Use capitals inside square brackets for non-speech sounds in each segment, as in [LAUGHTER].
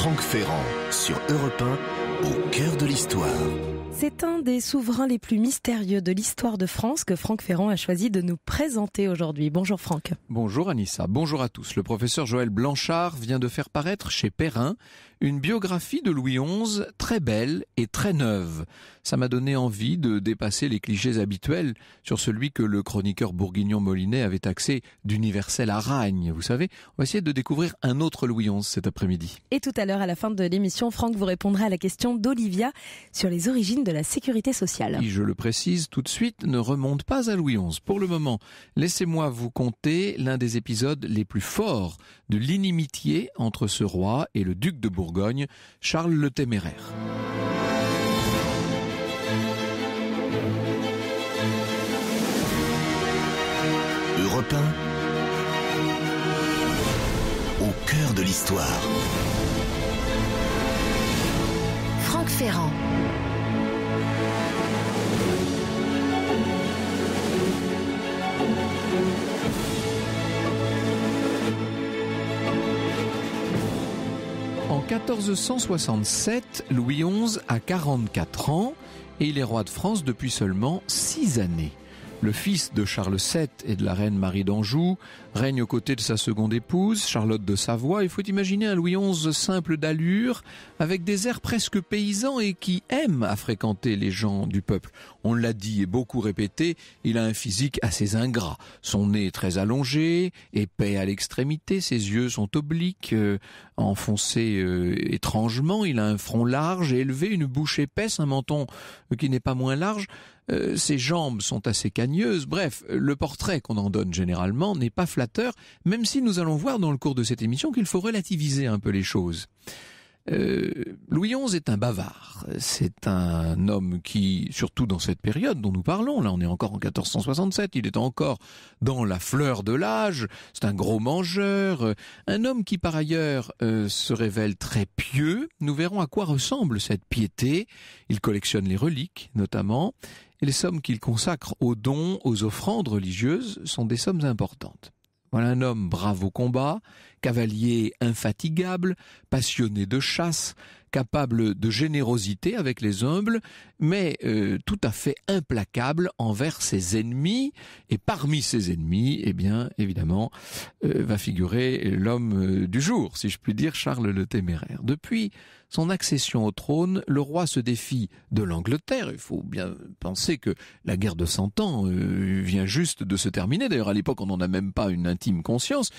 Franck Ferrand sur Europe 1, au cœur de l'histoire. C'est un des souverains les plus mystérieux de l'histoire de France que Franck Ferrand a choisi de nous présenter aujourd'hui. Bonjour Franck. Bonjour Anissa, bonjour à tous. Le professeur Joël Blanchard vient de faire paraître chez Perrin une biographie de Louis XI très belle et très neuve. Ça m'a donné envie de dépasser les clichés habituels sur celui que le chroniqueur bourguignon Molinet avait taxé d'universel à Vous savez, on va essayer de découvrir un autre Louis XI cet après-midi. Et tout à l'heure, à la fin de l'émission, Franck vous répondra à la question d'Olivia sur les origines de la sécurité sociale. Et je le précise tout de suite, ne remonte pas à Louis XI. Pour le moment, laissez-moi vous conter l'un des épisodes les plus forts de l'inimitié entre ce roi et le duc de Bourgogne. Bourgogne, Charles le Téméraire. européen au cœur de l'histoire. Franck Ferrand. En 1467, Louis XI a 44 ans et il est roi de France depuis seulement 6 années. Le fils de Charles VII et de la reine Marie d'Anjou règne aux côtés de sa seconde épouse, Charlotte de Savoie. Il faut imaginer un Louis XI simple d'allure, avec des airs presque paysans et qui aime à fréquenter les gens du peuple. On l'a dit et beaucoup répété, il a un physique assez ingrat. Son nez est très allongé, épais à l'extrémité, ses yeux sont obliques, euh, enfoncés euh, étrangement, il a un front large et élevé, une bouche épaisse, un menton euh, qui n'est pas moins large. Euh, ses jambes sont assez cagneuses, bref, le portrait qu'on en donne généralement n'est pas flatteur, même si nous allons voir dans le cours de cette émission qu'il faut relativiser un peu les choses. Euh, Louis XI est un bavard. C'est un homme qui, surtout dans cette période dont nous parlons, là on est encore en 1467, il est encore dans la fleur de l'âge, c'est un gros mangeur, euh, un homme qui par ailleurs se révèle très pieux. Nous verrons à quoi ressemble cette piété. Il collectionne les reliques notamment, les sommes qu'il consacre aux dons, aux offrandes religieuses sont des sommes importantes. Voilà un homme brave au combat, cavalier infatigable, passionné de chasse, capable de générosité avec les humbles, mais euh, tout à fait implacable envers ses ennemis. Et parmi ses ennemis, eh bien, évidemment, euh, va figurer l'homme euh, du jour, si je puis dire, Charles le Téméraire. Depuis son accession au trône, le roi se défie de l'Angleterre. Il faut bien penser que la guerre de Cent Ans euh, vient juste de se terminer. D'ailleurs, à l'époque, on n'en a même pas une intime conscience.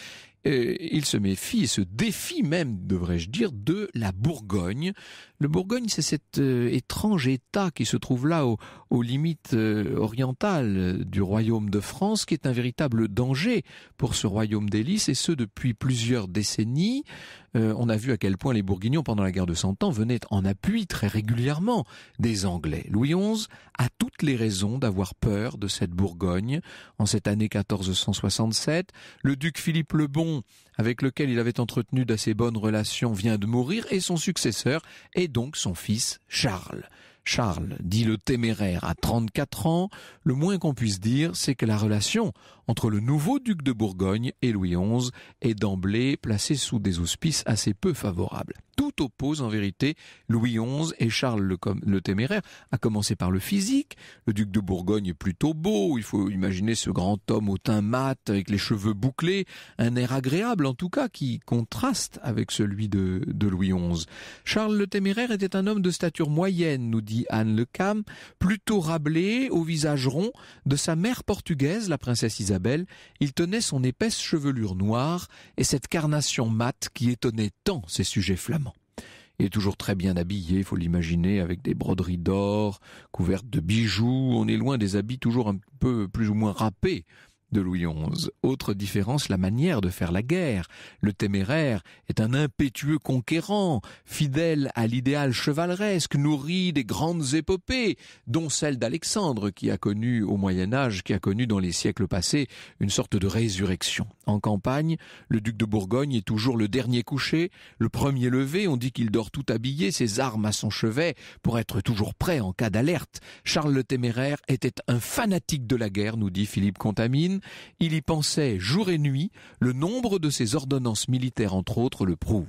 Et euh, il se méfie et se défie même, devrais-je dire, de la Bourgogne. Le Bourgogne, c'est cet euh, étrange État qui se trouve là aux limites orientales du royaume de France, qui est un véritable danger pour ce royaume d'hélice, et ce depuis plusieurs décennies. Euh, on a vu à quel point les Bourguignons, pendant la guerre de Cent Ans, venaient en appui très régulièrement des Anglais. Louis XI a toutes les raisons d'avoir peur de cette Bourgogne en cette année 1467. Le duc Philippe le Bon, avec lequel il avait entretenu d'assez bonnes relations, vient de mourir et son successeur est donc son fils Charles. Charles, dit le téméraire, à 34 ans, le moins qu'on puisse dire, c'est que la relation entre le nouveau duc de Bourgogne et Louis XI est d'emblée placé sous des auspices assez peu favorables. Tout oppose en vérité Louis XI et Charles le, Téméraire, à commencer par le physique. Le duc de Bourgogne est plutôt beau, il faut imaginer ce grand homme au teint mat, avec les cheveux bouclés, un air agréable en tout cas, qui contraste avec celui de, Louis XI. Charles le Téméraire était un homme de stature moyenne, nous dit Anne Le Cam, plutôt rablé, au visage rond, de sa mère portugaise, la princesse Isabelle, il tenait son épaisse chevelure noire et cette carnation mate qui étonnait tant ses sujets flamands. Il est toujours très bien habillé, faut l'imaginer, avec des broderies d'or, couvertes de bijoux. On est loin des habits toujours un peu plus ou moins râpés de Louis XI. Autre différence, la manière de faire la guerre. Le téméraire est un impétueux conquérant, fidèle à l'idéal chevaleresque, nourri des grandes épopées, dont celle d'Alexandre qui a connu au Moyen Âge, qui a connu dans les siècles passés une sorte de résurrection. En campagne, le duc de Bourgogne est toujours le dernier couché, le premier levé, on dit qu'il dort tout habillé, ses armes à son chevet, pour être toujours prêt en cas d'alerte. Charles le Téméraire était un fanatique de la guerre, nous dit Philippe Contamine il y pensait jour et nuit, le nombre de ses ordonnances militaires entre autres le prouve.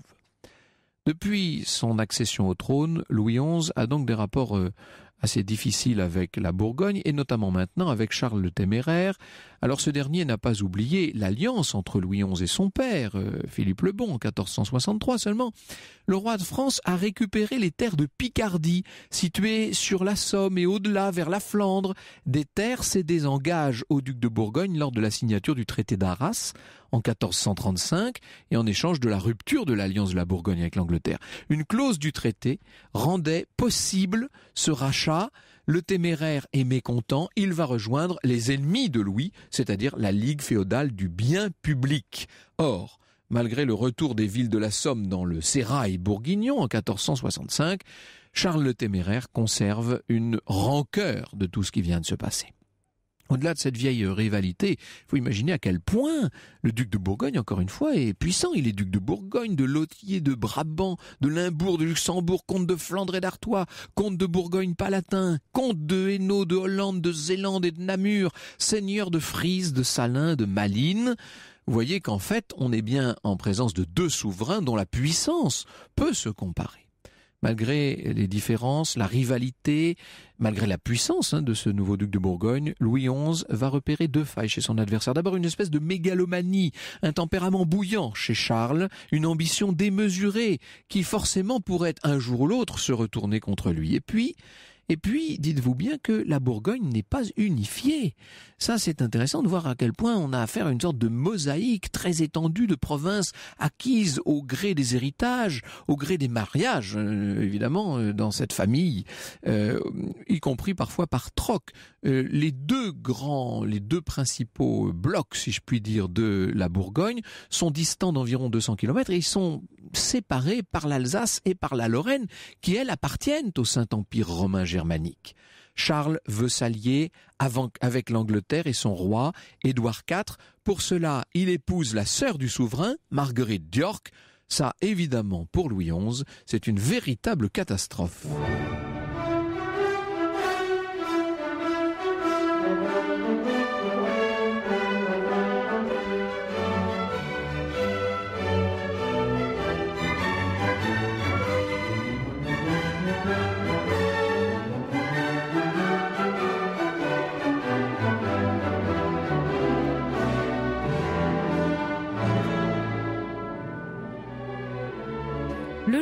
Depuis son accession au trône, Louis XI a donc des rapports euh, assez difficiles avec la Bourgogne et notamment maintenant avec Charles le Téméraire, alors ce dernier n'a pas oublié l'alliance entre Louis XI et son père, euh, Philippe le Bon, en 1463 seulement. Le roi de France a récupéré les terres de Picardie, situées sur la Somme et au-delà vers la Flandre, des terres cédées en gage au duc de Bourgogne lors de la signature du traité d'Arras en 1435 et en échange de la rupture de l'alliance de la Bourgogne avec l'Angleterre. Une clause du traité rendait possible ce rachat le téméraire est mécontent, il va rejoindre les ennemis de Louis, c'est-à-dire la Ligue féodale du bien public. Or, malgré le retour des villes de la Somme dans le Sérail bourguignon en 1465, Charles le Téméraire conserve une rancœur de tout ce qui vient de se passer. Au-delà de cette vieille euh, rivalité, il faut imaginer à quel point le duc de Bourgogne, encore une fois, est puissant. Il est duc de Bourgogne, de Lothier, de Brabant, de Limbourg, de Luxembourg, comte de Flandre et d'Artois, comte de Bourgogne-Palatin, comte de Hainaut, de Hollande, de Zélande et de Namur, seigneur de Frise, de Salins, de Malines. Vous voyez qu'en fait, on est bien en présence de deux souverains dont la puissance peut se comparer malgré les différences, la rivalité, malgré la puissance hein, de ce nouveau duc de Bourgogne, Louis XI va repérer deux failles chez son adversaire. D'abord une espèce de mégalomanie, un tempérament bouillant chez Charles, une ambition démesurée qui forcément pourrait un jour ou l'autre se retourner contre lui. Et puis et puis, dites-vous bien que la Bourgogne n'est pas unifiée. Ça, c'est intéressant de voir à quel point on a affaire à une sorte de mosaïque très étendue de provinces acquises au gré des héritages, au gré des mariages, euh, évidemment, euh, dans cette famille, euh, y compris parfois par troc. les deux grands, les deux principaux blocs, si je puis dire, de la Bourgogne sont distants d'environ 200 km et ils sont séparés par l'Alsace et par la Lorraine, qui, elles, appartiennent au Saint-Empire romain germanique. Charles veut s'allier avec l'Angleterre et son roi, Édouard IV. Pour cela, il épouse la sœur du souverain, Marguerite d'York. Ça, évidemment, pour Louis XI, c'est une véritable catastrophe.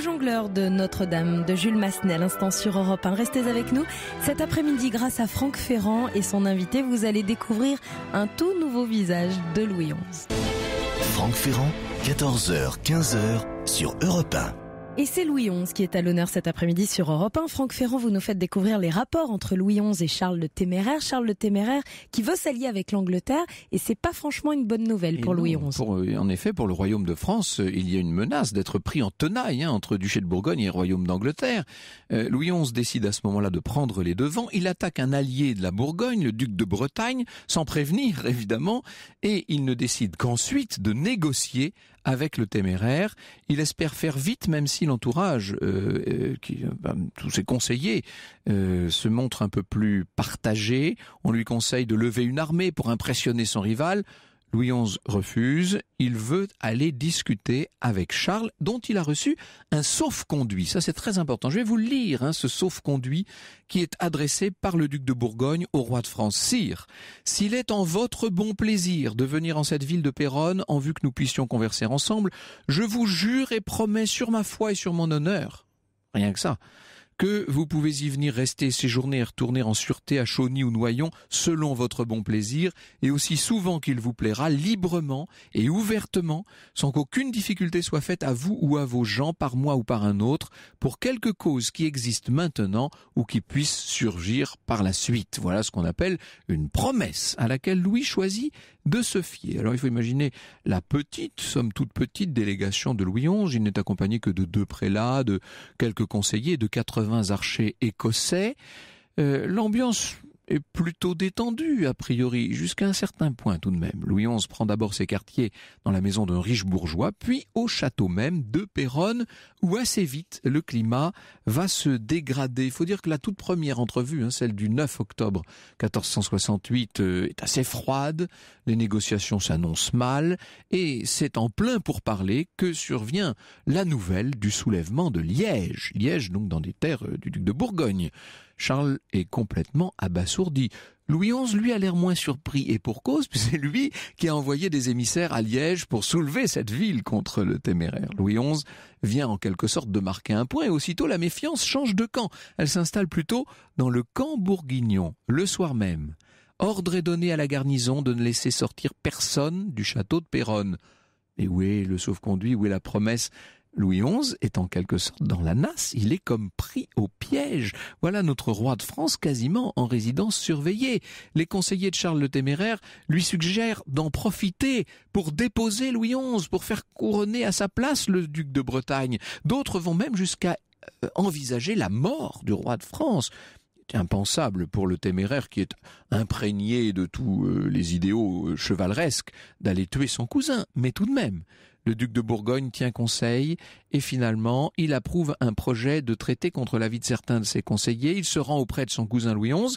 jongleur de Notre-Dame de Jules Massenet, l'instant sur Europe 1. Restez avec nous. Cet après-midi, grâce à Franck Ferrand et son invité, vous allez découvrir un tout nouveau visage de Louis XI. Franck Ferrand, 14h, 15h sur Europe 1. Et c'est Louis XI qui est à l'honneur cet après-midi sur Europe 1. Franck Ferrand, vous nous faites découvrir les rapports entre Louis XI et Charles le Téméraire. Charles le Téméraire qui veut s'allier avec l'Angleterre et c'est pas franchement une bonne nouvelle pour Louis XI. Euh, en effet, pour le royaume de France, euh, il y a une menace d'être pris en tenaille hein, entre duché de Bourgogne et royaume d'Angleterre. Euh, Louis XI décide à ce moment-là de prendre les devants. Il attaque un allié de la Bourgogne, le duc de Bretagne, sans prévenir [LAUGHS] évidemment, et il ne décide qu'ensuite de négocier avec le téméraire. Il espère faire vite, même si l'entourage, euh, euh, qui, ben, tous ses conseillers, euh, se montre un peu plus partagé. On lui conseille de lever une armée pour impressionner son rival. Louis XI refuse, il veut aller discuter avec Charles, dont il a reçu un sauf-conduit. Ça, c'est très important. Je vais vous lire hein, ce sauf-conduit qui est adressé par le duc de Bourgogne au roi de France. Sire, s'il est en votre bon plaisir de venir en cette ville de Péronne en vue que nous puissions converser ensemble, je vous jure et promets sur ma foi et sur mon honneur, rien que ça, que vous pouvez y venir rester, séjourner et retourner en sûreté à Chauny ou Noyon selon votre bon plaisir et aussi souvent qu'il vous plaira, librement et ouvertement, sans qu'aucune difficulté soit faite à vous ou à vos gens par moi ou par un autre, pour quelque cause qui existe maintenant ou qui puisse surgir par la suite. Voilà ce qu'on appelle une promesse à laquelle Louis choisit de se fier. Alors il faut imaginer la petite, somme toute petite délégation de Louis XI. Il n'est accompagné que de deux prélats, de quelques conseillers, de 80 archers écossais. Euh, l'ambiance est plutôt détendu, a priori, jusqu'à un certain point tout de même. Louis XI prend d'abord ses quartiers dans la maison d'un riche bourgeois, puis au château même de Péronne, où assez vite le climat va se dégrader. Il faut dire que la toute première entrevue, hein, celle du 9 octobre 1468, euh, est assez froide, les négociations s'annoncent mal, et c'est en plein pour parler que survient la nouvelle du soulèvement de Liège. Liège, donc dans des terres euh, du duc de Bourgogne. Charles est complètement abasourdi. Louis XI, lui, a l'air moins surpris, et pour cause, [LAUGHS] c'est lui qui a envoyé des émissaires à Liège pour soulever cette ville contre le téméraire. Louis XI vient en quelque sorte de marquer un point, et aussitôt la méfiance change de camp. Elle s'installe plutôt dans le camp bourguignon, le soir même. Ordre est donné à la garnison de ne laisser sortir personne du château de Péronne. Et où est le sauf-conduit, où est la promesse Louis XI est en quelque sorte dans la nasse, il est comme pris au piège. Voilà notre roi de France quasiment en résidence surveillée. Les conseillers de Charles le Téméraire lui suggèrent d'en profiter pour déposer Louis XI, pour faire couronner à sa place le duc de Bretagne. D'autres vont même jusqu'à euh, envisager la mort du roi de France impensable pour le téméraire qui est imprégné de tous euh, les idéaux euh, chevaleresques d'aller tuer son cousin. Mais tout de même, le duc de Bourgogne tient conseil et finalement il approuve un projet de traité contre l'avis de certains de ses conseillers. Il se rend auprès de son cousin Louis XI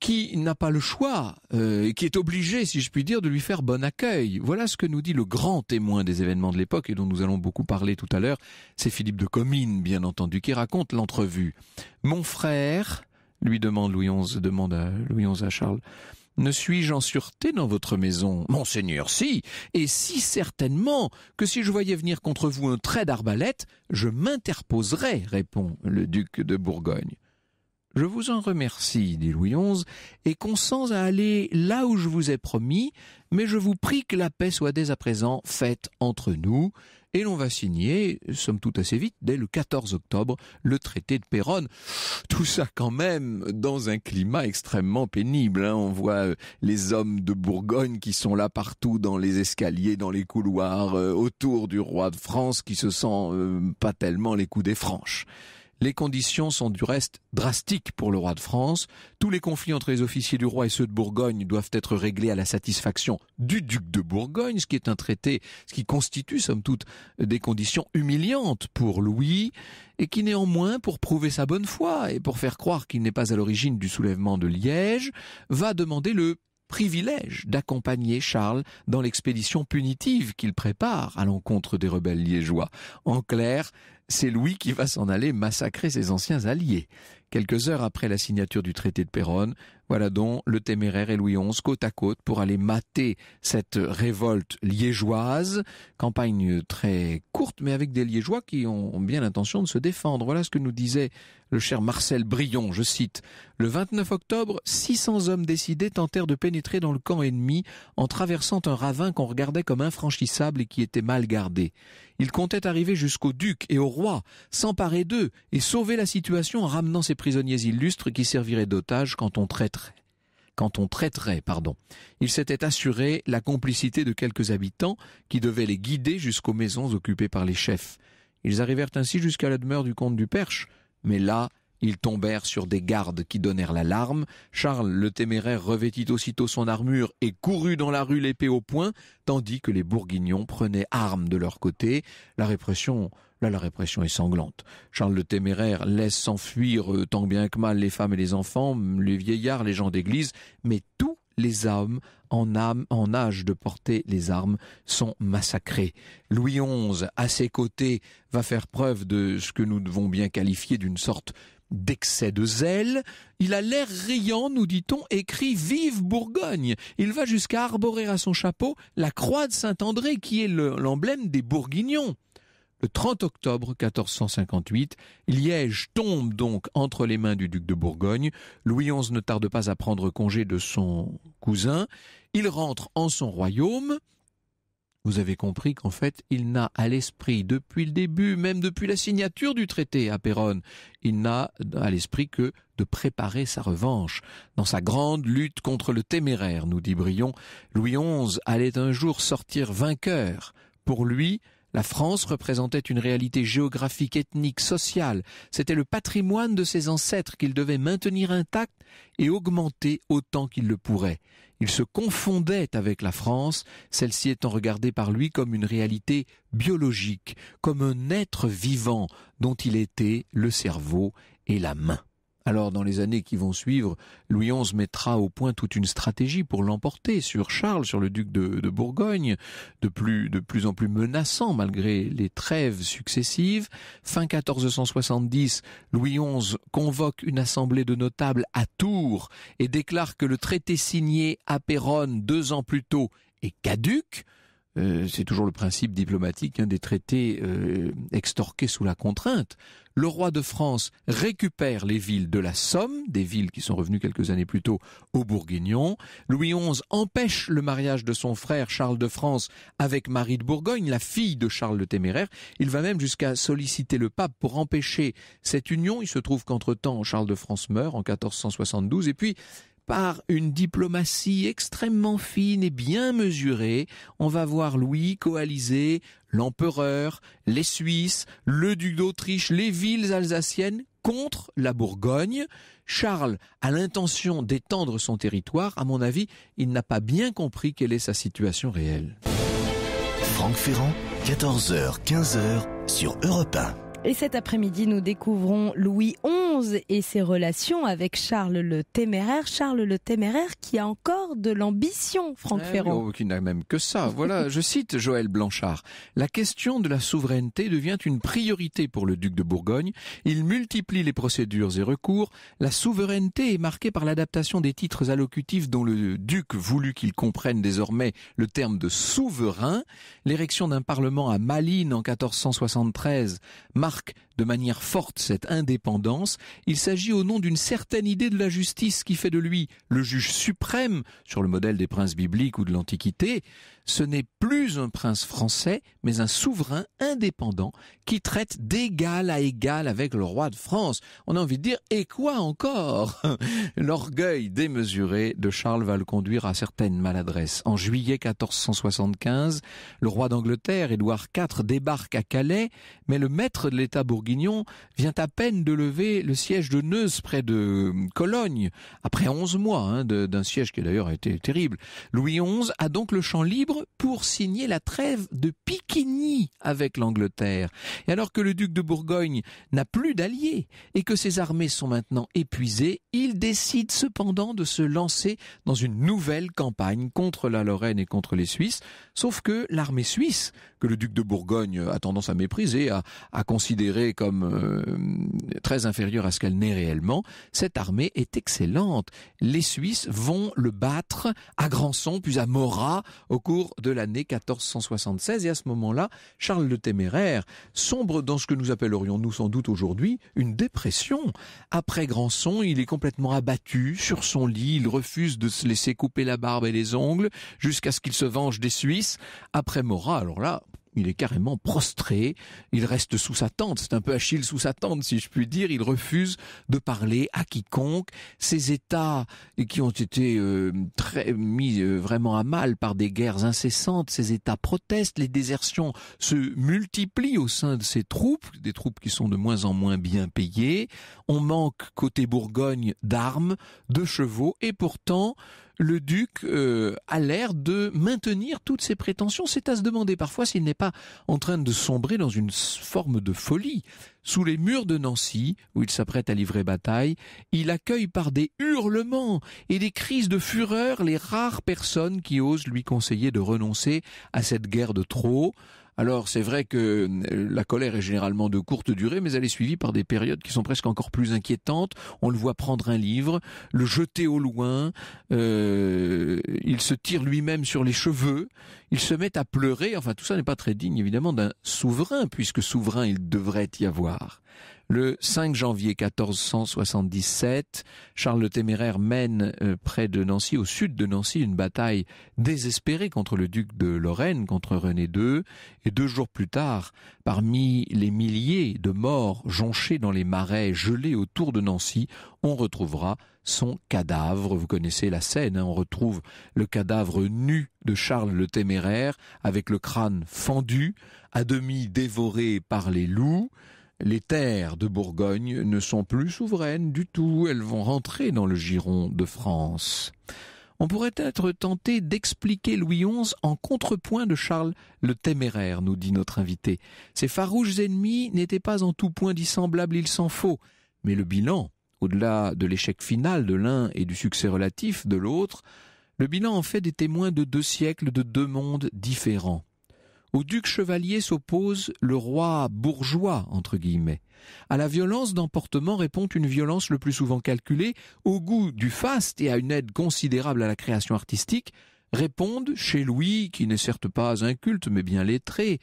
qui n'a pas le choix, et euh, qui est obligé, si je puis dire, de lui faire bon accueil. Voilà ce que nous dit le grand témoin des événements de l'époque et dont nous allons beaucoup parler tout à l'heure. C'est Philippe de Comines, bien entendu, qui raconte l'entrevue. Mon frère, lui demande Louis XI, demande à Louis XI à Charles, ne suis-je en sûreté dans votre maison Monseigneur, si, et si certainement que si je voyais venir contre vous un trait d'arbalète, je m'interposerais, répond le duc de Bourgogne. Je vous en remercie, dit Louis XI, et consens à aller là où je vous ai promis, mais je vous prie que la paix soit dès à présent faite entre nous, et l'on va signer, somme tout assez vite, dès le 14 octobre, le traité de Péronne. Tout ça quand même dans un climat extrêmement pénible. Hein. On voit euh, les hommes de Bourgogne qui sont là partout dans les escaliers, dans les couloirs, euh, autour du roi de France qui se sent euh, pas tellement les coups des franches. Les conditions sont du reste drastiques pour le roi de France. Tous les conflits entre les officiers du roi et ceux de Bourgogne doivent être réglés à la satisfaction du duc de Bourgogne, ce qui est un traité, ce qui constitue, somme toute, des conditions humiliantes pour Louis, et qui néanmoins, pour prouver sa bonne foi et pour faire croire qu'il n'est pas à l'origine du soulèvement de Liège, va demander le privilège d'accompagner Charles dans l'expédition punitive qu'il prépare à l'encontre des rebelles liégeois. En clair, c'est Louis qui va s'en aller massacrer ses anciens alliés. Quelques heures après la signature du traité de Péronne, voilà donc le téméraire et Louis XI côte à côte pour aller mater cette révolte liégeoise. Campagne très courte, mais avec des liégeois qui ont bien l'intention de se défendre. Voilà ce que nous disait le cher Marcel Brion, je cite. Le 29 octobre, 600 hommes décidés tentèrent de pénétrer dans le camp ennemi en traversant un ravin qu'on regardait comme infranchissable et qui était mal gardé. Il comptait arriver jusqu'au duc et au roi, s'emparer d'eux et sauver la situation en ramenant ces prisonniers illustres qui serviraient d'otages quand on traiterait. Quand on traiterait, pardon. Il s'était assuré la complicité de quelques habitants qui devaient les guider jusqu'aux maisons occupées par les chefs. Ils arrivèrent ainsi jusqu'à la demeure du comte du Perche, mais là, ils tombèrent sur des gardes qui donnèrent l'alarme. Charles le téméraire revêtit aussitôt son armure et courut dans la rue l'épée au poing, tandis que les Bourguignons prenaient armes de leur côté. La répression Là, la répression est sanglante. Charles le Téméraire laisse s'enfuir euh, tant bien que mal les femmes et les enfants, les vieillards, les gens d'église, mais tous les hommes en, âme, en âge de porter les armes sont massacrés. Louis XI, à ses côtés, va faire preuve de ce que nous devons bien qualifier d'une sorte d'excès de zèle, il a l'air riant, nous dit-on, écrit Vive Bourgogne. Il va jusqu'à arborer à son chapeau la croix de Saint-André qui est l'emblème des Bourguignons. Le 30 octobre 1458, Liège tombe donc entre les mains du duc de Bourgogne. Louis XI ne tarde pas à prendre congé de son cousin. Il rentre en son royaume. Vous avez compris qu'en fait, il n'a à l'esprit, depuis le début, même depuis la signature du traité à Péronne, il n'a à l'esprit que de préparer sa revanche. Dans sa grande lutte contre le téméraire, nous dit Brion, Louis XI allait un jour sortir vainqueur. Pour lui, la France représentait une réalité géographique, ethnique, sociale. C'était le patrimoine de ses ancêtres qu'il devait maintenir intact et augmenter autant qu'il le pourrait. Il se confondait avec la France, celle-ci étant regardée par lui comme une réalité biologique, comme un être vivant dont il était le cerveau et la main. Alors dans les années qui vont suivre, Louis XI mettra au point toute une stratégie pour l'emporter sur Charles, sur le duc de, Bourgogne, de plus, de plus en plus menaçant malgré les trêves successives. Fin 1470, Louis XI convoque une assemblée de notables à Tours et déclare que le traité signé à Péronne deux ans plus tôt est caduque, euh, c'est toujours le principe diplomatique hein, des traités euh, extorqués sous la contrainte. Le roi de France récupère les villes de la Somme, des villes qui sont revenues quelques années plus tôt aux Bourguignons. Louis XI empêche le mariage de son frère Charles de France avec Marie de Bourgogne, la fille de Charles le Téméraire. Il va même jusqu'à solliciter le pape pour empêcher cette union. Il se trouve qu'entre-temps, Charles de France meurt en 1472. Et puis, par une diplomatie extrêmement fine et bien mesurée, on va voir Louis coaliser l'empereur, les Suisses, le duc d'Autriche, les villes alsaciennes contre la Bourgogne. Charles a l'intention d'étendre son territoire. À mon avis, il n'a pas bien compris quelle est sa situation réelle. Franck Ferrand, 14h, 15h sur Europe 1. Et cet après-midi, nous découvrons Louis XI et ses relations avec Charles le Téméraire. Charles le Téméraire qui a encore de l'ambition, Franck eh Ferrand. qui n'a même que ça. Voilà, [LAUGHS] je cite Joël Blanchard. La question de la souveraineté devient une priorité pour le duc de Bourgogne. Il multiplie les procédures et recours. La souveraineté est marquée par l'adaptation des titres allocutifs dont le duc voulut qu'ils comprenne désormais le terme de souverain. L'érection d'un parlement à Malines en 1473 Stark de manière forte cette indépendance, il s'agit au nom d'une certaine idée de la justice qui fait de lui le juge suprême sur le modèle des princes bibliques ou de l'Antiquité. Ce n'est plus un prince français, mais un souverain indépendant qui traite d'égal à égal avec le roi de France. On a envie de dire, et quoi encore [LAUGHS] L'orgueil démesuré de Charles va le conduire à certaines maladresses. En juillet 1475, le roi d'Angleterre, Édouard IV, débarque à Calais, mais le maître de l'État bourguignon Bourguignon vient à peine de lever le siège de Neuss près de hum, Cologne, après onze mois hein, d'un siège qui d'ailleurs a été terrible. Louis XI a donc le champ libre pour signer la trêve de Piquigny avec l'Angleterre. Et alors que le duc de Bourgogne n'a plus d'alliés et que ses armées sont maintenant épuisées, il décide cependant de se lancer dans une nouvelle campagne contre la Lorraine et contre les Suisses, sauf que l'armée suisse que le duc de Bourgogne a tendance à mépriser, à, considérer comme euh, très inférieure à ce qu'elle n'est réellement, cette armée est excellente. Les Suisses vont le battre à Granson, puis à Morat, au cours de l'année 1476. Et à ce moment-là, Charles le Téméraire sombre dans ce que nous appellerions-nous sans doute aujourd'hui une dépression. Après Granson, il est complètement abattu sur son lit, il refuse de se laisser couper la barbe et les ongles jusqu'à ce qu'il se venge des Suisses. Après Morat, alors là, il est carrément prostré, il reste sous sa tente, c'est un peu Achille sous sa tente si je puis dire, il refuse de parler à quiconque. Ces États qui ont été euh, très, mis euh, vraiment à mal par des guerres incessantes, ces États protestent, les désertions se multiplient au sein de ces troupes, des troupes qui sont de moins en moins bien payées, on manque côté Bourgogne d'armes, de chevaux, et pourtant le duc euh, a l'air de maintenir toutes ses prétentions. C'est à se demander parfois s'il n'est pas en train de sombrer dans une forme de folie. Sous les murs de Nancy, où il s'apprête à livrer bataille, il accueille par des hurlements et des crises de fureur les rares personnes qui osent lui conseiller de renoncer à cette guerre de trop. Alors c'est vrai que euh, la colère est généralement de courte durée, mais elle est suivie par des périodes qui sont presque encore plus inquiétantes. On le voit prendre un livre, le jeter au loin, euh, il se tire lui-même sur les cheveux, il se met à pleurer. Enfin, tout ça n'est pas très digne, évidemment, d'un souverain, puisque souverain il devrait y avoir. Le 5 janvier 1477, Charles le Téméraire mène euh, près de Nancy, au sud de Nancy, une bataille désespérée contre le duc de Lorraine, contre René II, et deux jours plus tard, parmi les milliers de morts jonchés dans les marais gelés autour de Nancy, on retrouvera son cadavre. Vous connaissez la scène, hein. on retrouve le cadavre nu de Charles le Téméraire, avec le crâne fendu, à demi dévoré par les loups. Les terres de Bourgogne ne sont plus souveraines du tout, elles vont rentrer dans le giron de France. On pourrait être tenté d'expliquer Louis XI en contrepoint de Charles le Téméraire, nous dit notre invité. Ses farouches ennemis n'étaient pas en tout point dissemblables, il s'en faut. Mais le bilan au-delà de l'échec final de l'un et du succès relatif de l'autre, le bilan en fait des témoins de deux siècles de deux mondes différents. Au duc chevalier s'oppose le roi bourgeois, entre guillemets. À la violence d'emportement répond une violence le plus souvent calculée, au goût du faste et à une aide considérable à la création artistique, répondent chez Louis, qui n'est certes pas inculte mais bien lettré,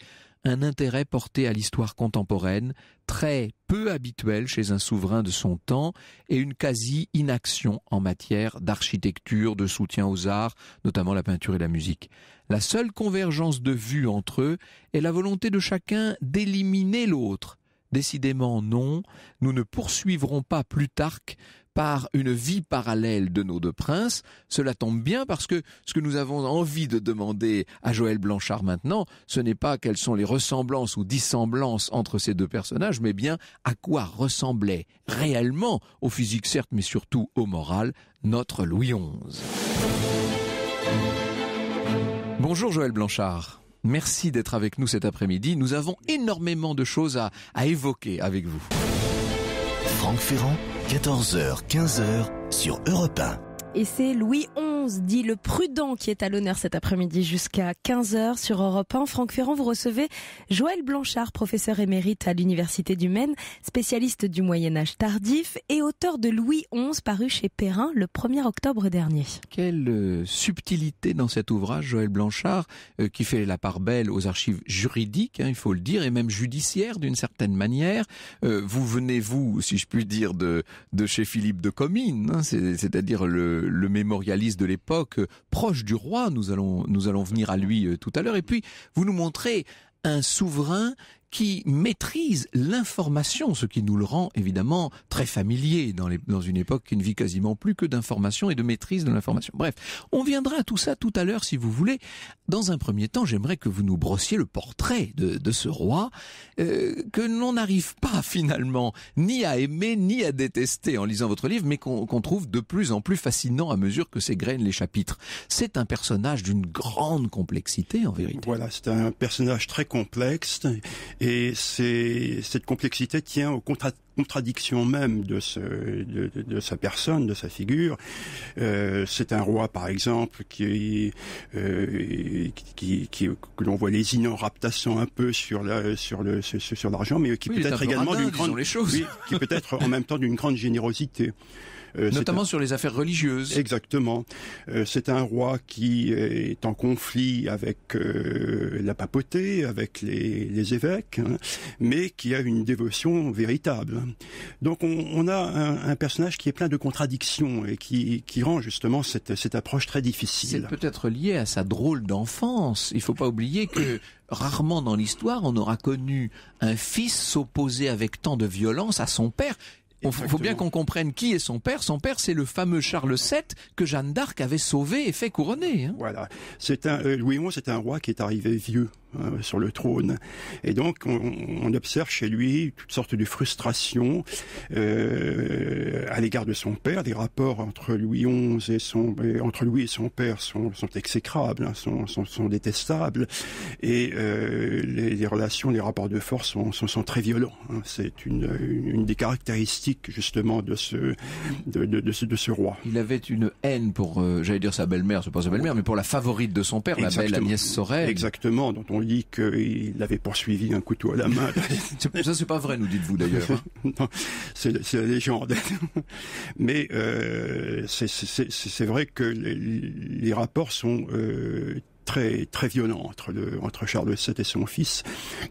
un intérêt porté à l'histoire contemporaine, très peu habituel chez un souverain de son temps, et une quasi-inaction en matière d'architecture, de soutien aux arts, notamment la peinture et la musique. La seule convergence de vues entre eux est la volonté de chacun d'éliminer l'autre. Décidément non, nous ne poursuivrons pas Plutarque par une vie parallèle de nos deux princes, cela tombe bien parce que ce que nous avons envie de demander à Joël Blanchard maintenant, ce n'est pas quelles sont les ressemblances ou dissemblances entre ces deux personnages, mais bien à quoi ressemblait réellement, au physique certes, mais surtout au moral, notre Louis XI. Bonjour Joël Blanchard. Merci d'être avec nous cet après-midi. Nous avons énormément de choses à, à évoquer avec vous. Franck Ferrand 14h, 15h sur Europe 1. Et c'est Louis XI dit le prudent qui est à l'honneur cet après-midi jusqu'à 15h sur Europe 1. Franck Ferrand, vous recevez Joël Blanchard, professeur émérite à l'Université du Maine, spécialiste du Moyen-Âge tardif et auteur de Louis XI paru chez Perrin le 1er octobre dernier. Quelle subtilité dans cet ouvrage, Joël Blanchard, euh, qui fait la part belle aux archives juridiques, hein, il faut le dire, et même judiciaires d'une certaine manière. Euh, vous venez, vous, si je puis dire, de, chez Philippe de Comines, hein, c'est-à-dire le, le mémorialiste de l'époque époque euh, proche du roi. Nous allons, nous allons venir à lui euh, tout à l'heure. Et puis, vous nous montrez un souverain qui maîtrise l'information, ce qui nous le rend évidemment très familier dans, les, dans une époque qui ne vit quasiment plus que d'information et de maîtrise de l'information. Bref, on viendra à tout ça tout à l'heure si vous voulez. Dans un premier temps, j'aimerais que vous nous brossiez le portrait de, de ce roi euh, que l'on n'arrive pas finalement ni à aimer ni à détester en lisant votre livre, mais qu'on trouve de plus en plus fascinant à mesure que s'égrènent les chapitres. C'est un personnage d'une grande complexité en vérité. Voilà, c'est un personnage très complexe et c'est cette complexité tient aux contradictions même de, sa personne, de sa figure. Euh, c'est un roi, par exemple, qui, euh, que l'on voit lésinant, raptassant un peu sur l'argent, mais qui peut être également d'une qui peut être en même temps d'une grande générosité. Euh, Notamment sur les affaires religieuses. Exactement. Euh, c'est un roi qui est en conflit avec euh, la papauté, avec les, les évêques, hein, mais qui a une dévotion véritable. Donc on, on a un, personnage qui est plein de contradictions et qui, qui rend justement cette, cette approche très difficile. C'est peut-être lié à sa drôle d'enfance. Il faut pas oublier que rarement dans l'histoire on aura connu un fils s'opposer avec tant de violence à son père il faut bien qu'on comprenne qui est son père. Son père, c'est le fameux Charles VII que Jeanne d'Arc avait sauvé et fait couronner. Hein. Voilà. C'est un euh, Louis XI, c'est un roi qui est arrivé vieux euh, sur le trône. Et donc on, observe chez lui toutes sortes de frustrations euh, à l'égard de son père. Les rapports entre Louis XI et son euh, entre lui et son père sont, sont exécrables, hein, sont, sont, détestables, et les, relations, les rapports de force sont, sont très violents. Hein. C'est une, une, des caractéristiques justement de ce de, de, de ce, de ce roi. Il avait une haine pour, j'allais dire sa belle-mère, c'est pas sa belle-mère, mais pour la favorite de son père, la belle Agnès Sorel. Exactement, dont on on dit qu'il avait poursuivi un couteau à la main. [LAUGHS] Ça, c'est pas vrai, nous dites-vous d'ailleurs. Hein. [LAUGHS] c'est la légende. [LAUGHS] Mais euh, c'est vrai que les, rapports sont euh, très très violents entre le entre Charles VII et son fils.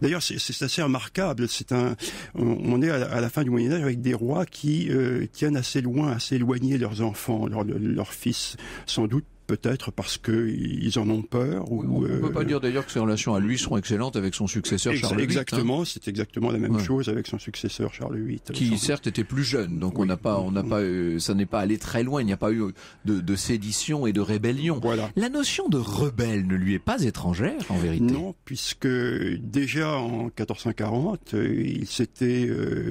D'ailleurs, c'est assez remarquable. C'est un on, est à la, fin du Moyen Âge avec des rois qui euh, tiennent assez loin, assez éloignés leurs enfants, leurs leur fils, sans doute peut-être parce qu'ils en ont peur. Ou, on ne peut euh, pas dire d'ailleurs que ses relations à lui sont excellentes avec son successeur Charles VIII. Hein. Exactement, c'est exactement la même chose avec son successeur Charles VIII. Euh, Qui certes était plus jeune, donc on n'a pas, on n'a mm. pas, euh, ça n'est pas allé très loin. Il n'y a pas eu de, sédition et de rébellion. Voilà. La notion de rebelle ne lui est pas étrangère en vérité. Non, puisque déjà en 1440, il s'était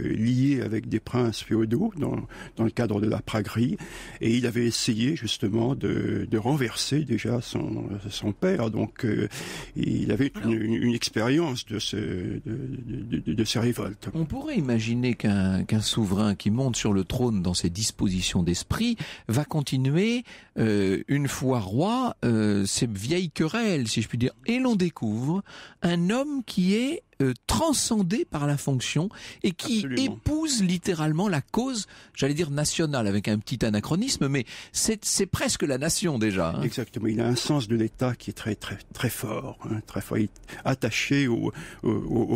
lié avec des princes féodaux dans, le cadre de la pragerie, et il avait essayé justement de, de renversé déjà son, père. Donc, euh, il avait une, expérience de, ce, de, ces révoltes. On pourrait imaginer qu'un souverain qui monte sur le trône dans ses dispositions d'esprit va continuer, euh, une fois roi, euh, ses ces vieilles querelles, si je puis dire. Et l'on découvre un homme qui est euh, transcendé par la fonction et qui épouse littéralement la cause, j'allais dire nationale, avec un petit anachronisme, mais c'est presque la nation déjà. Hein. Exactement, il a un sens de l'État qui est très très très fort, hein, très fort, attaché aux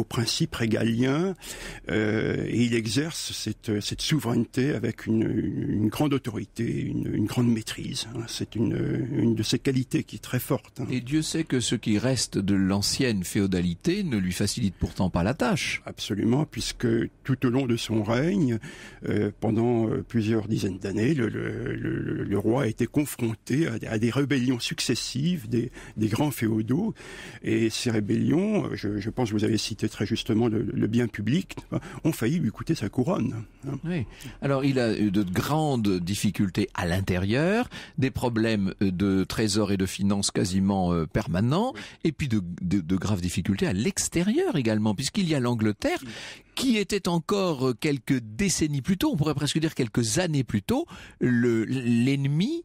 principes au euh, et il exerce cette, cette souveraineté avec une, grande autorité, une, grande maîtrise. Hein. C'est une, une de ses qualités qui est très forte. Et Dieu sait que ce qui reste de l'ancienne féodalité ne lui facilite pourtant pas la tâche. Absolument, puisque tout au long de son règne, euh, pendant euh, plusieurs dizaines d'années, le, roi a été confronté à, des rébellions successives des, grands féodaux. Et ces rébellions, euh, je, pense que vous avez cité très justement le, bien public, ont failli lui coûter sa couronne. Hein. Oui. Alors il a eu de grandes difficultés à l'intérieur, des problèmes de trésor et de finances quasiment permanents, et puis de, de graves difficultés à l'extérieur également, puisqu'il y a l'Angleterre qui était encore euh, quelques décennies plus tôt, on pourrait presque dire quelques années plus tôt, l'ennemi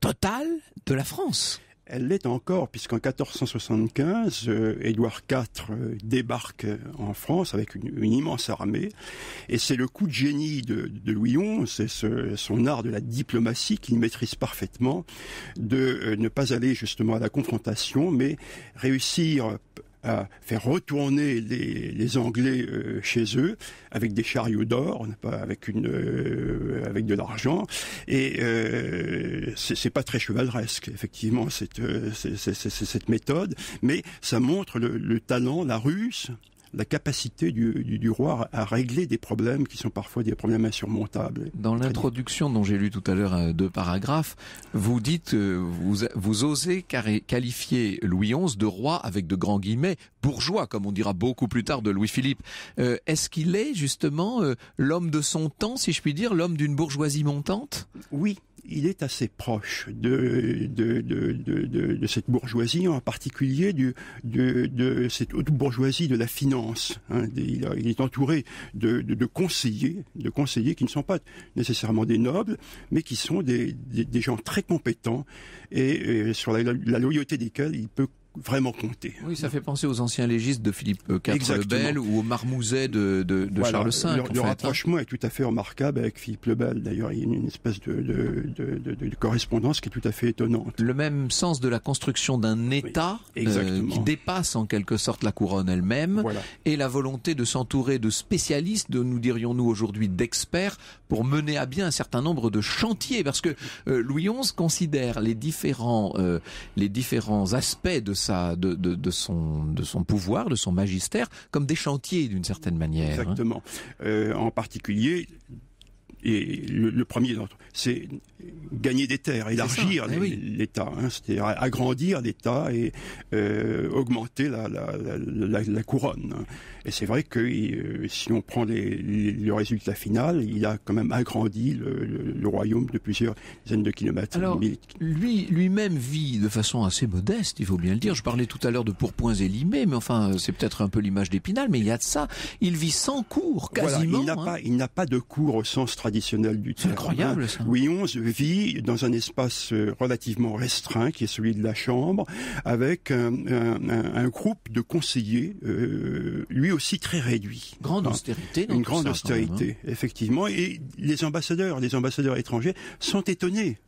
total de la France. Elle l'est encore, puisqu'en 1475, euh, Édouard IV euh, débarque en France avec une, immense armée, et c'est le coup de génie de, de Louis XI, c'est son art de la diplomatie qu'il maîtrise parfaitement, de ne pas aller justement à la confrontation, mais réussir à faire retourner les, les Anglais euh, chez eux avec des chariots d'or, pas avec une euh, avec de l'argent. Et euh, c'est pas très chevaleresque, effectivement, cette, euh, cette, cette méthode, mais ça montre le, le talent, la Russe, la capacité du, roi à régler des problèmes qui sont parfois des problèmes insurmontables. Dans l'introduction dont j'ai lu tout à l'heure euh, deux paragraphes, vous dites, euh, vous, vous osez qualifier Louis XI de roi avec de grands guillemets, bourgeois, comme on dira beaucoup plus tard de Louis-Philippe. Euh, est-ce qu'il est justement l'homme de son temps, si je puis dire, l'homme d'une bourgeoisie montante Oui, il est assez proche de, de, cette bourgeoisie, en particulier du, de, cette haute bourgeoisie de la finance. Hein. Il, est entouré de, conseillers, de conseillers qui ne sont pas nécessairement des nobles, mais qui sont des, gens très compétents et, sur la, la loyauté desquels il peut vraiment compter. Oui, ça fait penser aux anciens légistes de Philippe IV le Bel ou aux marmousets de, Charles V. Le, rapprochement hein. est tout à fait remarquable avec Philippe le Bel. D'ailleurs, il y a une espèce de, correspondance qui est tout à fait étonnante. Le même sens de la construction d'un État euh, qui dépasse en quelque sorte la couronne elle-même et la volonté de s'entourer de spécialistes, de nous dirions-nous aujourd'hui d'experts, pour mener à bien un certain nombre de chantiers. Parce que euh, Louis XI considère les différents, euh, les différents aspects de de, son, pouvoir, de son magistère, comme des chantiers d'une certaine manière. Hein. Exactement. Euh, en particulier, et le, premier d'entre c'est gagner des terres, élargir eh l'État, hein, c'est-à-dire agrandir l'État et euh, augmenter la, couronne. Et c'est vrai que euh, si on prend les, le résultat final, il a quand même agrandi le, royaume de plusieurs dizaines de kilomètres. Alors, lui, lui-même vit de façon assez modeste, il faut bien le dire. Je parlais tout à l'heure de pourpoints et mais enfin, c'est peut-être un peu l'image d'Épinal, mais il y a de ça. Il vit sans cours, quasiment. il n'a hein. pas, il n'a pas de cours au sens traditionnel c'est du Incroyable Louis XI vit dans un espace euh, relativement restreint qui est celui de la chambre, avec un, groupe de conseillers, euh, lui aussi très réduit. Grande hein. austérité. une grande hein. austérité, effectivement. Et les ambassadeurs, les ambassadeurs étrangers sont étonnés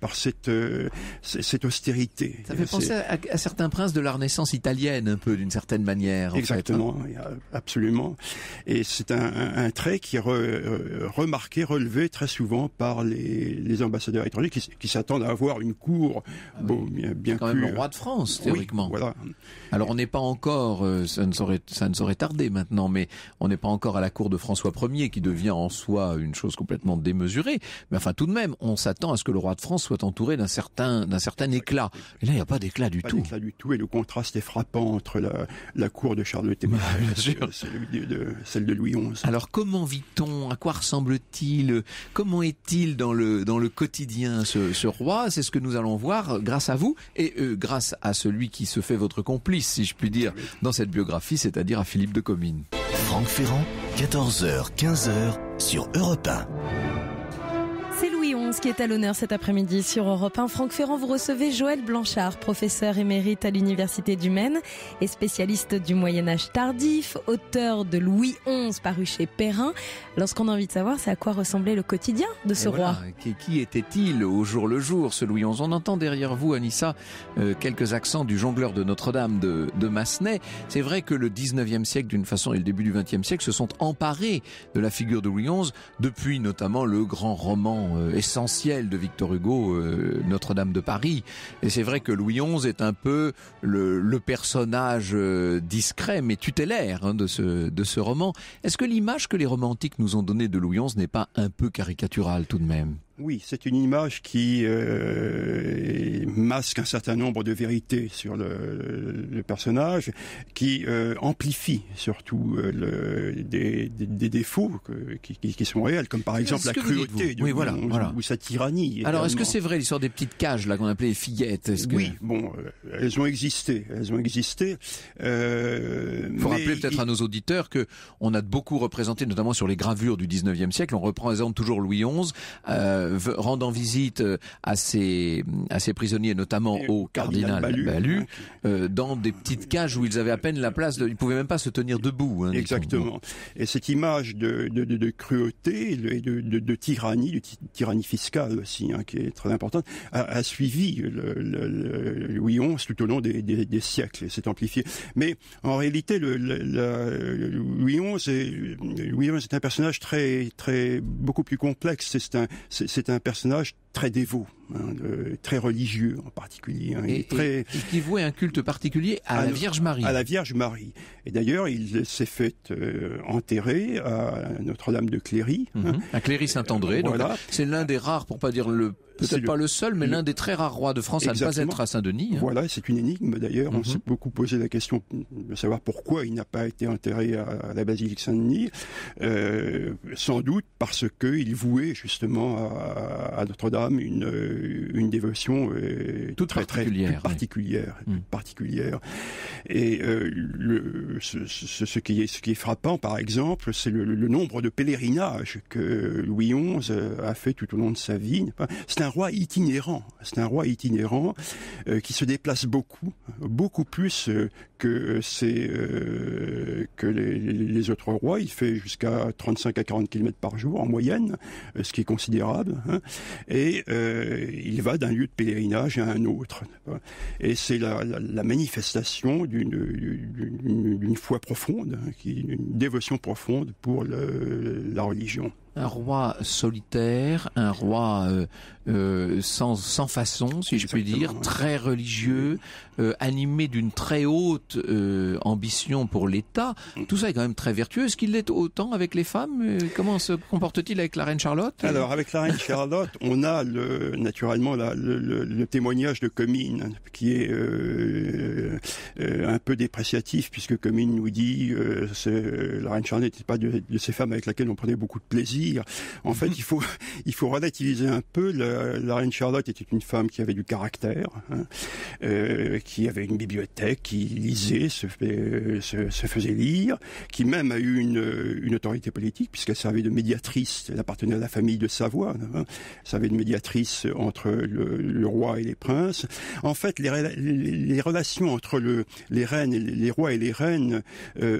par cette, euh, cette austérité. Ça fait penser à, certains princes de la Renaissance italienne, un peu, d'une certaine manière. Hein. Exactement, absolument. Et c'est un, trait qui est euh, remarqué, relevé très souvent par les, ambassadeurs étrangers qui, s'attendent à avoir une cour ah oui. bon, bien quand même le roi de France, théoriquement. voilà. Alors on n'est pas encore, euh, ça ne, saurait, ça ne saurait tarder maintenant, mais on n'est pas encore à la cour de François Ier qui devient en soi une chose complètement démesurée. Mais enfin tout de même, on s'attend à ce que le roi de France soit entourée d'un certain, d'un certain éclat. Et là, il n'y a pas d'éclat du pas tout. D'éclat du tout, et le contraste est frappant entre la, cour de Charles bah, et celle de, celle de Louis XI. Alors, comment vit-on À quoi ressemble-t-il Comment est-il dans le, dans le quotidien, ce, roi C'est ce que nous allons voir grâce à vous et euh, grâce à celui qui se fait votre complice, si je puis dire, dans cette biographie, c'est-à-dire à Philippe de Comines. Franck Ferrand, 14h, 15h sur Europe 1 qui est à l'honneur cet après-midi sur Europe 1. Franck Ferrand, vous recevez Joël Blanchard, professeur émérite à l'Université du Maine et spécialiste du Moyen-Âge tardif, auteur de Louis XI paru chez Perrin. Lorsqu'on a envie de savoir, c'est à quoi ressemblait le quotidien de ce roi. Qui était-il au jour le jour, ce Louis XI On entend derrière vous, Anissa, euh, quelques accents du jongleur de Notre-Dame de, de Massenet. C'est vrai que le 19e siècle, d'une façon, et le début du 20e siècle, se sont emparés de la figure de Louis XI depuis notamment le grand roman euh, essentiel de Victor Hugo, euh, Notre-Dame de Paris. Et c'est vrai que Louis XI est un peu le, personnage euh, discret mais tutélaire hein, de, ce, de ce roman. Est-ce que l'image que les romantiques nous ont donnée de Louis XI n'est pas un peu caricaturale tout de même oui, c'est une image qui euh, masque un certain nombre de vérités sur le, personnage, qui euh, amplifie surtout euh, le, des, défauts qui, sont réels, comme par exemple la cruauté oui, ou, voilà. sa tyrannie. Alors, est-ce que c'est vrai l'histoire des petites cages là qu'on appelait les fillettes Oui, bon, elles ont existé, elles ont existé. Il faut rappeler peut-être à nos auditeurs que on a beaucoup représenté, notamment sur les gravures du 19e siècle, on représente toujours Louis XI. Euh, rendant visite euh, à ces, prisonniers, notamment au cardinal, Balu, euh, dans des petites cages où ils avaient à peine la place, ils ne pouvaient même pas se tenir debout. Hein, Exactement. Et cette image de, cruauté et de, tyrannie, de tyrannie fiscale aussi, hein, qui est très importante, a, suivi Louis XI tout au long des, siècles et s'est amplifié. Mais en réalité, Louis XI est, un personnage très, très beaucoup plus complexe. C'est un, c'est un personnage très dévot, hein, très religieux en particulier. Hein. Il et, très... qui vouait un culte particulier à, la Vierge Marie. À la Vierge Marie. Et d'ailleurs, il s'est fait euh, enterrer à Notre-Dame de Cléry. Hein. Mhm. À Cléry-Saint-André. Donc, C'est l'un des rares, pour pas dire le peut-être pas le seul, mais l'un des très rares rois de France à ne pas être à Saint-Denis. Voilà, c'est une énigme d'ailleurs. On mhm. s'est beaucoup posé la question de savoir pourquoi il n'a pas été enterré à la basilique Saint-Denis. Euh, sans doute parce qu'il vouait justement à, à Notre-Dame une, euh, une dévotion euh, toute très, particulière, particulière, hmm. particulière. Et euh, le, ce, qui est, ce qui est frappant, par exemple, c'est le, nombre de pèlerinages que Louis XI a fait tout au long de sa vie. C'est un roi itinérant. C'est un roi itinérant qui se déplace beaucoup, beaucoup plus que c'est que les, autres rois. Il fait jusqu'à 35 à 40 km par jour en moyenne, ce qui est considérable. Hein. Et et euh, il va d'un lieu de pèlerinage à un autre. Et c'est la, manifestation d'une foi profonde, d'une hein, une dévotion profonde pour la religion un roi solitaire, un roi euh, euh, sans, sans façon, si je puis dire, très religieux, euh, animé d'une très haute ambition pour l'État. Tout ça est quand même très vertueux. Est-ce qu'il l'est autant avec les femmes Comment se comporte-t-il avec la reine Charlotte Alors, avec la reine Charlotte, on a le, naturellement le, témoignage de Comines, qui est un peu dépréciatif, puisque Comines nous dit que la reine Charlotte n'était pas de, de ces femmes avec laquelle on prenait beaucoup de plaisir en fait, mhm. il faut, [LAUGHS] il faut relativiser un peu. La, reine Charlotte était une femme qui avait du caractère, hein, euh, qui avait une bibliothèque, qui lisait, euh, se, se, faisait lire, qui même a eu une, euh, une autorité politique, puisqu'elle servait de médiatrice. Elle appartenait à la famille de Savoie. Hein, hein. Elle servait de médiatrice entre le, roi et les princes. En fait, les, relations entre le, les reines, les rois et les reines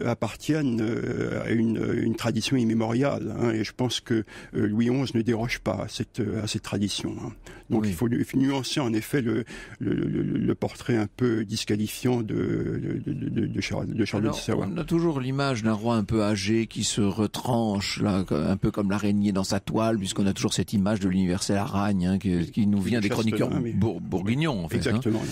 appartiennent à une, tradition immémoriale. et je pense que euh, Louis XI ne déroge pas à cette, euh, à cette tradition. Hein. Donc il faut nuancer en effet le, portrait un peu disqualifiant de, de, de Charles, Charles On a toujours l'image d'un roi un peu âgé qui se retranche, un peu comme l'araignée dans sa toile, puisqu'on a toujours cette image de l'universel araigne hein, qui, nous vient des chroniqueurs bourguignons. En fait, hein. Exactement.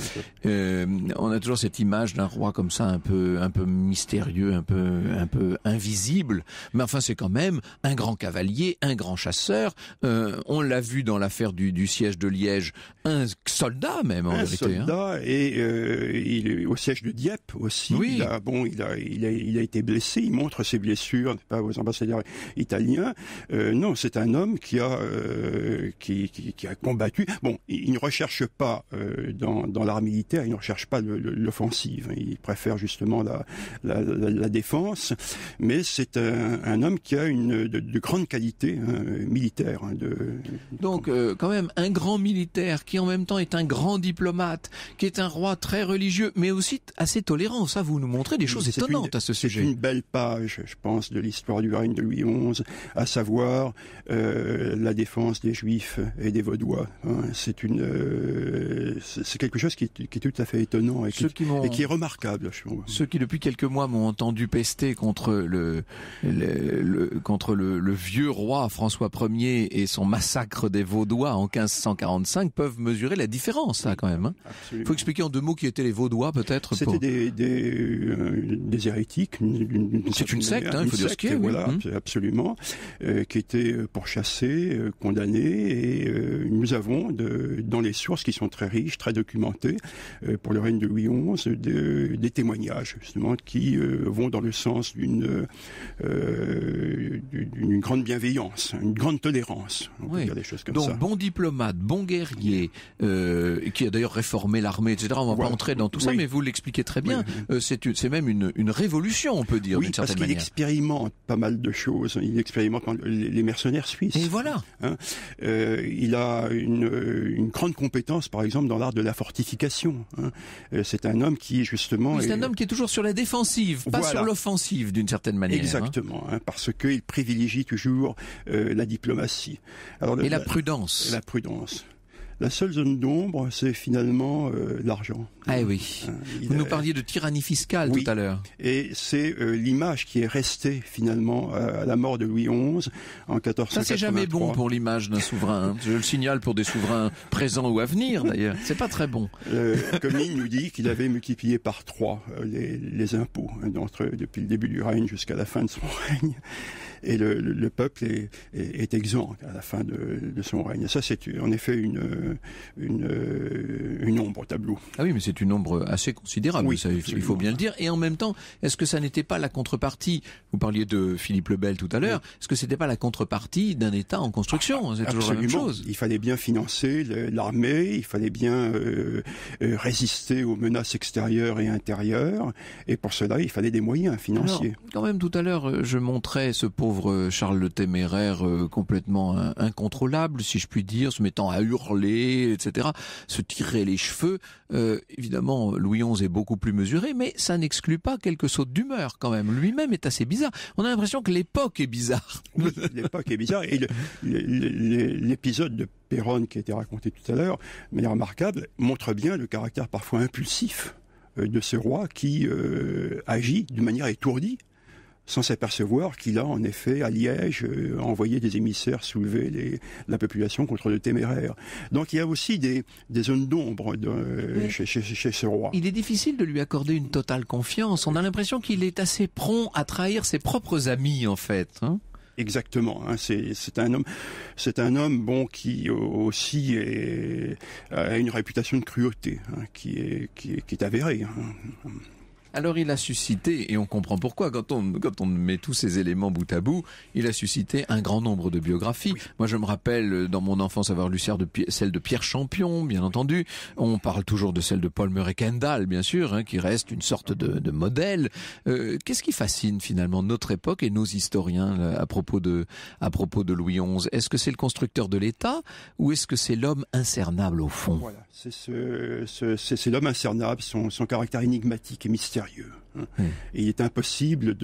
Euh, on a toujours cette image d'un roi comme ça, un peu, un peu mystérieux, un peu, un peu invisible, mais enfin c'est quand même un grand cavalier un grand chasseur. Euh, on l'a vu dans l'affaire du, siège de Liège, un soldat même en un hein. Soldat et euh, il est au siège de Dieppe aussi. Il a, bon, il a, été blessé. Il montre ses blessures pas aux ambassadeurs italiens. Euh, non, c'est un homme qui a combattu. Bon, il ne recherche pas dans, l'armée l'art militaire, il ne recherche pas l'offensive. Il préfère justement la, défense. Mais c'est un, homme qui a une de, de grande qualité Hein, militaire. Hein, de... Donc euh, quand même un grand militaire qui en même temps est un grand diplomate, qui est un roi très religieux, mais aussi assez tolérant. Ça, vous nous montrez des choses étonnantes à ce sujet. C'est une belle page, je pense, de l'histoire du règne de Louis XI, à savoir euh, la défense des Juifs et des Vaudois. Hein. C'est une, euh, c'est quelque chose qui, est tout à fait étonnant et, qui, et qui est remarquable. Ceux qui depuis quelques mois m'ont entendu pester contre le, contre le vieux roi François Ier et son massacre des Vaudois en 1545 peuvent mesurer la différence, là, quand même. Il hein. faut expliquer en deux mots qui étaient les Vaudois, peut-être. C'était euh, des, hérétiques. C'est une secte, hein, il faut ce Voilà, hum. absolument, euh, qui étaient euh, pourchassés, condamnés, et nous avons dans les sources qui sont très riches, très documentées, pour le règne de Louis XI, des témoignages justement qui vont dans le sens d'une d'une grande bienveillance une grande tolérance. des choses Donc, bon diplomate, bon guerrier, euh, qui a d'ailleurs réformé l'armée, etc. On va pas entrer dans tout ça, mais vous l'expliquez très bien. Euh, c'est même une, révolution, on peut dire, d'une certaine manière. parce qu'il expérimente pas mal de choses. Il expérimente les mercenaires suisses. Et voilà. Hein. Euh, il a une, grande compétence, par exemple, dans l'art de la fortification. Hein. c'est un homme qui, justement... C'est un homme qui est toujours sur la défensive, pas sur l'offensive, d'une certaine manière. Hein. Exactement, parce qu'il privilégie toujours euh, la diplomatie. et la prudence. La, prudence. La seule zone d'ombre, c'est finalement euh, l'argent. Ah oui. Hein, Vous nous parliez de tyrannie fiscale tout à l'heure. Et c'est euh, l'image qui est restée finalement à la mort de Louis XI en 1483. Ça c'est jamais bon pour l'image d'un souverain. Hein. Je le signale pour des souverains présents ou à venir d'ailleurs. C'est pas très bon. Euh, il nous dit qu'il avait multiplié par trois les, impôts hein, d'entre eux depuis le début du règne jusqu'à la fin de son [LAUGHS] règne et le, peuple est, exempt à la fin de, son règne. Ça, c'est en effet une, une, ombre au tableau. Ah oui, mais c'est une ombre assez considérable, il faut bien le dire. Et en même temps, est-ce que ça n'était pas la contrepartie Vous parliez de Philippe le Bel tout à l'heure. Est-ce que c'était pas la contrepartie d'un État en construction C'est toujours la même chose. Il fallait bien financer l'armée, il fallait bien euh, euh, résister aux menaces extérieures et intérieures, et pour cela, il fallait des moyens financiers. quand même, tout à l'heure, euh, je montrais ce pauvre pauvre euh, Charles le Téméraire euh, complètement incontrôlable, si je puis dire, se mettant à hurler, etc., se tirer les cheveux. Euh, évidemment, Louis XI est beaucoup plus mesuré, mais ça n'exclut pas quelques sautes d'humeur quand même. Lui-même est assez bizarre. On a l'impression que l'époque est bizarre. l'époque est bizarre et l'épisode de Péronne qui a été raconté tout à l'heure, de manière remarquable, montre bien le caractère parfois impulsif de ce roi qui agit de manière étourdie sans s'apercevoir qu'il a en effet à Liège euh, envoyé des émissaires soulever les, la population contre le téméraire. Donc il y a aussi des, zones d'ombre de, euh, chez, ce roi. Il est difficile de lui accorder une totale confiance. On a l'impression qu'il est assez prompt à trahir ses propres amis en fait. Hein. Exactement. Hein. c'est un homme, c'est un homme bon qui euh, aussi a une réputation de cruauté hein, qui, est, qui, avérée. Alors il a suscité, et on comprend pourquoi, quand on, quand on met tous ces éléments bout à bout, il a suscité un grand nombre de biographies. Moi je me rappelle euh, dans mon enfance avoir lu celle de Pierre Champion, bien entendu. On parle toujours de celle de Paul Murray Kendall, bien sûr, hein, qui reste une sorte de, modèle. Euh, qu'est-ce qui fascine finalement notre époque et nos historiens à propos de, à propos de Louis XI Est-ce que c'est le constructeur de l'État ou est-ce que c'est l'homme incernable au fond Voilà, c'est l'homme incernable, son, son caractère énigmatique et mystérieux sérieux. Hmm. Et il est impossible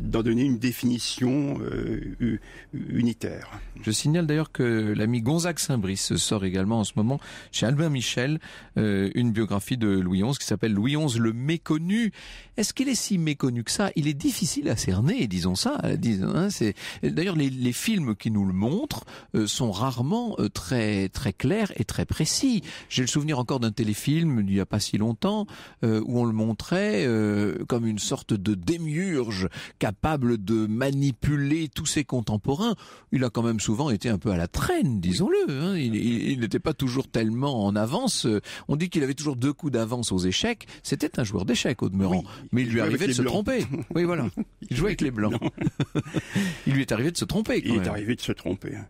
d'en donner une définition euh, unitaire. Je signale d'ailleurs que l'ami Gonzague Saint-Brice sort également en ce moment chez Albin Michel euh, une biographie de Louis XI qui s'appelle Louis XI le méconnu. Est-ce qu'il est si méconnu que ça Il est difficile à cerner, disons ça. Euh, hein, d'ailleurs les, les, films qui nous le montrent sont rarement très très clairs et très précis. J'ai le souvenir encore d'un téléfilm il n'y a pas si longtemps où on le montrait comme une sorte de démiurge capable de manipuler tous ses contemporains. Il a quand même souvent été un peu à la traîne, disons-le. Hein. Il, n'était pas toujours tellement en avance. On dit qu'il avait toujours deux coups d'avance aux échecs. C'était un joueur d'échecs au demeurant, mais il, lui arrivait de se tromper. Oui, voilà. [LAUGHS] Il jouait avec les blancs. [LAUGHS] il lui est arrivé de se tromper. il est arrivé de se tromper. Hein.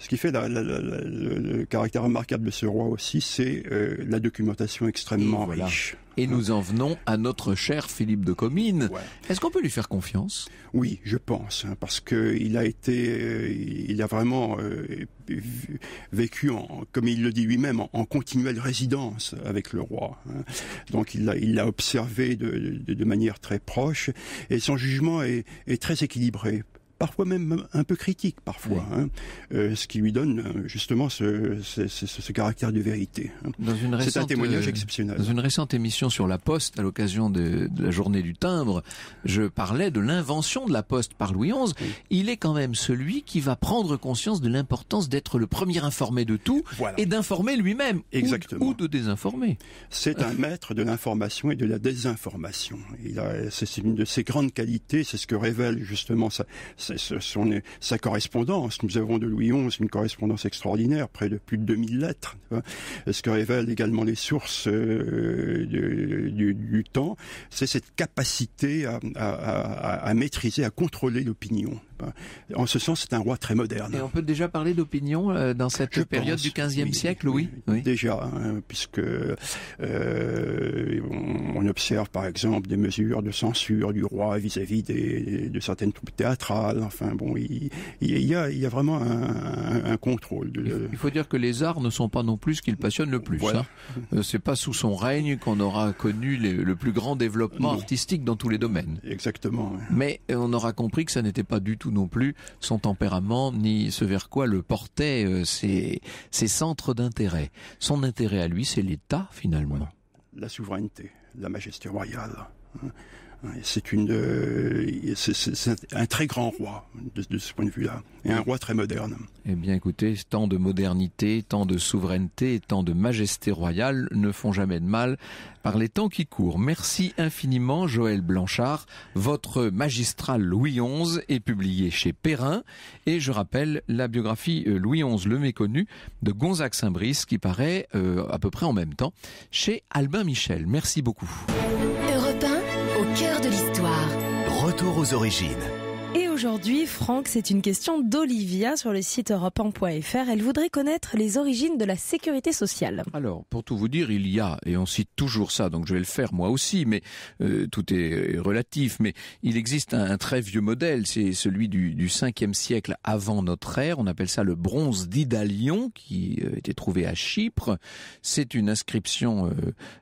Ce qui fait le caractère remarquable de ce roi aussi, c'est euh, la documentation extrêmement riche. Et nous en venons à notre cher Philippe de Comines. Est-ce qu'on peut lui faire confiance Oui, je pense, hein, parce que il a été, euh, il a vraiment euh, vécu, en, comme il le dit lui-même, en, continuelle résidence avec le roi. Hein. Donc il l'a il observé de, manière très proche, et son jugement est, est très équilibré parfois même un peu critique, parfois, hein, euh, ce qui lui donne euh, justement ce, caractère de vérité. Hein. C'est un témoignage euh, exceptionnel. Dans une récente émission sur la Poste, à l'occasion de, la journée du timbre, je parlais de l'invention de la Poste par Louis XI. Il est quand même celui qui va prendre conscience de l'importance d'être le premier informé de tout et d'informer lui-même Ou, ou, de désinformer. C'est un [LAUGHS] maître de l'information et de la désinformation. C'est une de ses grandes qualités, c'est ce que révèle justement sa, son, sa correspondance. Nous avons de Louis XI une correspondance extraordinaire, près de plus de 2000 lettres, hein. ce que révèlent également les sources euh, du, temps, c'est cette capacité à maîtriser, à contrôler l'opinion. En ce sens, c'est un roi très moderne. Et on peut déjà parler d'opinion euh, dans cette période du XVe siècle, oui, oui, Déjà, hein, puisque euh, on, observe par exemple des mesures de censure du roi vis-à-vis de certaines troupes théâtrales. Enfin bon, il, il, y, a, vraiment un, contrôle. Il faut dire que les arts ne sont pas non plus ce qu'il passionne le plus. Hein. Euh, c'est pas sous son règne qu'on aura connu le plus grand développement artistique dans tous les domaines. Exactement. Mais on aura compris que ça n'était pas du tout non plus son tempérament ni ce vers quoi le portaient ses, euh, centres d'intérêt. Son intérêt à lui, c'est l'État finalement. La souveraineté, la majesté royale. Hein. C'est une, euh, un très grand roi de, ce point de vue-là, et un roi très moderne. Eh bien, écoutez, tant de modernité, tant de souveraineté, tant de majesté royale ne font jamais de mal par les temps qui courent. Merci infiniment, Joël Blanchard. Votre magistral Louis XI est publié chez Perrin, et je rappelle la biographie euh, Louis XI le méconnu de Gonzague Saint-Brice qui paraît euh, à peu près en même temps chez Albin Michel. Merci beaucoup cœur de l'histoire. Retour aux origines aujourd'hui, Franck, c'est une question d'Olivia sur le site europe Elle voudrait connaître les origines de la sécurité sociale. Alors, pour tout vous dire, il y a, et on cite toujours ça, donc je vais le faire moi aussi, mais euh, tout est relatif, mais il existe un, très vieux modèle, c'est celui du, du 5e siècle avant notre ère, on appelle ça le bronze d'Idalion, qui euh, était trouvé à Chypre. C'est une inscription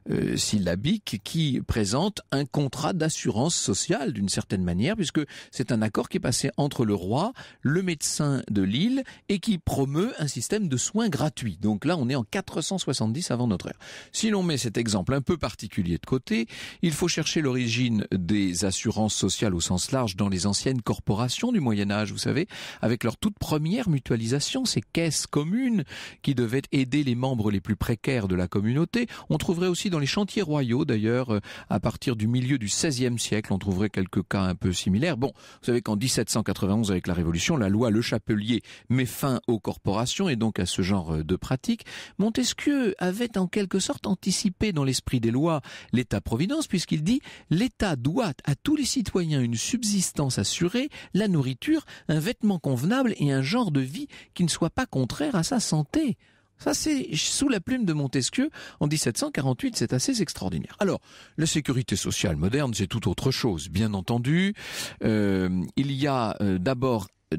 euh, syllabique qui présente un contrat d'assurance sociale d'une certaine manière, puisque c'est un accord qui passé entre le roi, le médecin de l'île et qui promeut un système de soins gratuits. Donc là, on est en 470 avant notre ère. Si l'on met cet exemple un peu particulier de côté, il faut chercher l'origine des assurances sociales au sens large dans les anciennes corporations du Moyen Âge, vous savez, avec leur toute première mutualisation, ces caisses communes qui devaient aider les membres les plus précaires de la communauté. On trouverait aussi dans les chantiers royaux, d'ailleurs, euh, à partir du milieu du XVIe siècle, on trouverait quelques cas un peu similaires. Bon, vous savez qu'en 1791, avec la Révolution, la loi Le Chapelier met fin aux corporations et donc à ce genre euh, de pratiques. Montesquieu avait en quelque sorte anticipé dans l'esprit des lois l'État-providence, puisqu'il dit l'État doit à tous les citoyens une subsistance assurée, la nourriture, un vêtement convenable et un genre de vie qui ne soit pas contraire à sa santé. Ça, c'est sous la plume de Montesquieu en 1748. C'est assez extraordinaire. Alors, la sécurité sociale moderne, c'est tout autre chose, bien entendu. Euh, il y a euh, d'abord euh,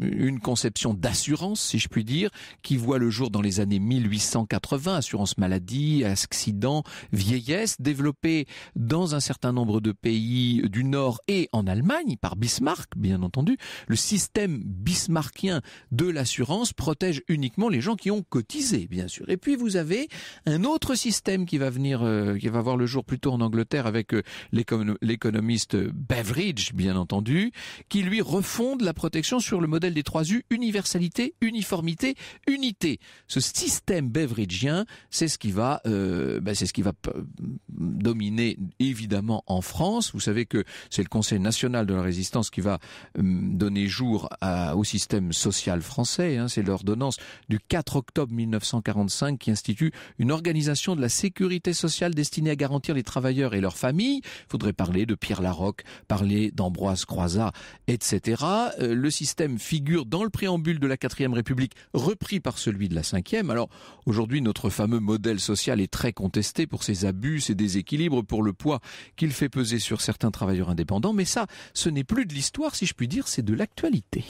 une conception d'assurance, si je puis dire, qui voit le jour dans les années 1880, assurance maladie, accident, vieillesse, développée dans un certain nombre de pays du Nord et en Allemagne par Bismarck, bien entendu. Le système bismarckien de l'assurance protège uniquement les gens qui ont cotisé, bien sûr. Et puis vous avez un autre système qui va venir, euh, qui va voir le jour plutôt en Angleterre avec euh, l'économiste Beveridge, bien entendu, qui lui refonde la protection sur le modèle des trois U, universalité, uniformité, unité. Ce système beveridgien, c'est ce qui va, euh, ben, c'est ce qui va dominer évidemment en France. Vous savez que c'est le Conseil national de la résistance qui va hum, donner jour au système social français. Hein. C'est l'ordonnance du 4 octobre 1945 qui institue une organisation de la sécurité sociale destinée à garantir les travailleurs et leurs familles. Il faudrait parler de Pierre Larocque, parler d'Ambroise Croizat, etc. Euh, le système système figure dans le préambule de la quatrième république repris par celui de la 5 cinquième. Alors, aujourd'hui, notre fameux modèle social est très contesté pour ses abus, ses déséquilibres, pour le poids qu'il fait peser sur certains travailleurs indépendants. Mais ça, ce n'est plus de l'histoire, si je puis dire, c'est de l'actualité.